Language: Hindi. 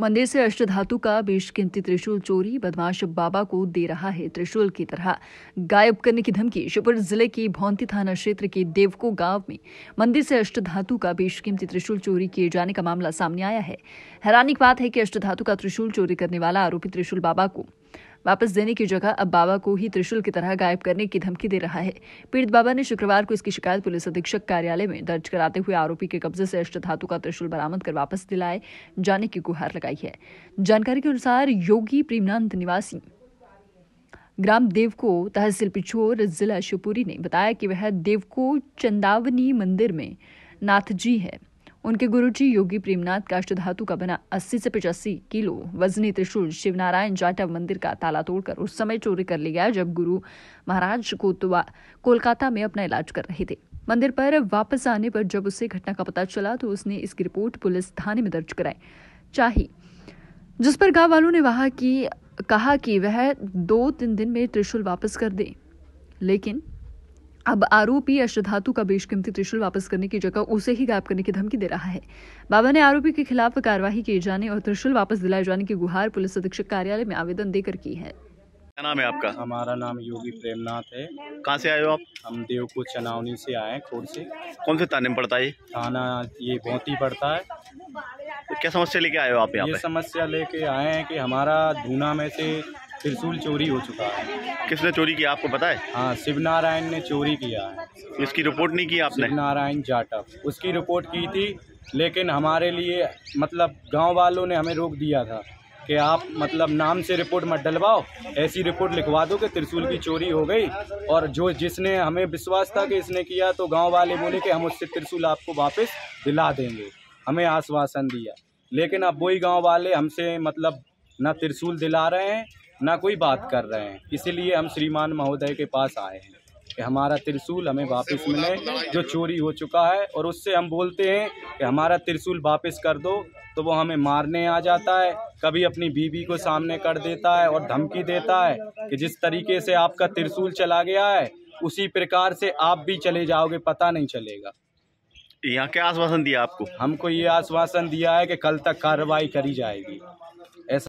मंदिर से अष्टधातु का बेशकीमती त्रिशूल चोरी बदमाश बाबा को दे रहा है त्रिशूल की तरह गायब करने की धमकी श्योपुर जिले के भौंती थाना क्षेत्र के देवको गांव में मंदिर से अष्टधातु का बेशकीमती त्रिशूल चोरी किए जाने का मामला सामने आया है हैरानी की बात है कि अष्टधातु का त्रिशूल चोरी करने वाला आरोपी त्रिशूल बाबा को वापस देने की जगह अब बाबा को ही त्रिशूल की तरह गायब करने की धमकी दे रहा है पीड़ित बाबा ने शुक्रवार को इसकी शिकायत पुलिस अधीक्षक कार्यालय में दर्ज कराते हुए आरोपी के कब्जे से अष्ट धातु का त्रिशूल बरामद कर वापस दिलाए जाने की गुहार लगाई है जानकारी के अनुसार योगी प्रेमनाथ निवासी ग्राम देवको तहसील पिछोर जिला शिवपुरी ने बताया कि वह देवको चंदावनी मंदिर में नाथ जी है उनके गुरुजी योगी प्रेमनाथ का अष्टधातु का बना 80 से पिचासी किलो वजनी त्रिशूल शिवनारायण जाटव मंदिर का ताला तोड़कर उस समय चोरी कर लिया जब गुरु महाराज कोतवा कोलकाता में अपना इलाज कर रहे थे मंदिर पर वापस आने पर जब उसे घटना का पता चला तो उसने इसकी रिपोर्ट पुलिस थाने में दर्ज कराई चाही जिस पर गांव वालों ने वहा कि कहा कि वह दो तीन दिन में त्रिशूल वापस कर दे लेकिन अब आरोपी अश्वधातु का बेशकीमती त्रिशूल वापस करने की जगह उसे ही गायब करने की धमकी दे रहा है बाबा ने आरोपी के खिलाफ कार्यवाही किए जाने और त्रिशूल वापस दिलाए जाने की गुहार पुलिस अधीक्षक कार्यालय में आवेदन देकर की है क्या नाम है आपका हमारा नाम योगी प्रेमनाथ है कहाँ से आए हो आप हम देव को चनावनी से आए हैं खोर से कौन से थाने में पड़ता है थाना ये ही पड़ता है क्या समस्या लेके आए हो आप यहाँ ये समस्या लेके आए हैं कि हमारा धूना में से त्रिशूल चोरी हो चुका है किसने चोरी किया आपको पता है हाँ शिव नारायण ने चोरी किया है इसकी रिपोर्ट नहीं की आपने शिव नारायण जाटव उसकी रिपोर्ट की थी लेकिन हमारे लिए मतलब गांव वालों ने हमें रोक दिया था कि आप मतलब नाम से रिपोर्ट मत डलवाओ ऐसी रिपोर्ट लिखवा दो कि त्रिशूल की चोरी हो गई और जो जिसने हमें विश्वास था कि इसने किया तो गांव वाले बोले कि हम उससे त्रिशूल आपको वापस दिला देंगे हमें आश्वासन दिया लेकिन अब वही गांव वाले हमसे मतलब ना त्रिशूल दिला रहे हैं ना कोई बात कर रहे हैं इसीलिए हम श्रीमान महोदय के पास आए हैं कि हमारा त्रिशूल हमें वापस मिले जो चोरी हो चुका है और उससे हम बोलते हैं कि हमारा त्रिशूल वापस कर दो तो वो हमें मारने आ जाता है कभी अपनी बीवी को सामने कर देता है और धमकी देता है कि जिस तरीके से आपका त्रिशूल चला गया है उसी प्रकार से आप भी चले जाओगे पता नहीं चलेगा यहाँ क्या आश्वासन दिया आपको हमको ये आश्वासन दिया है कि कल तक कार्रवाई करी जाएगी ऐसा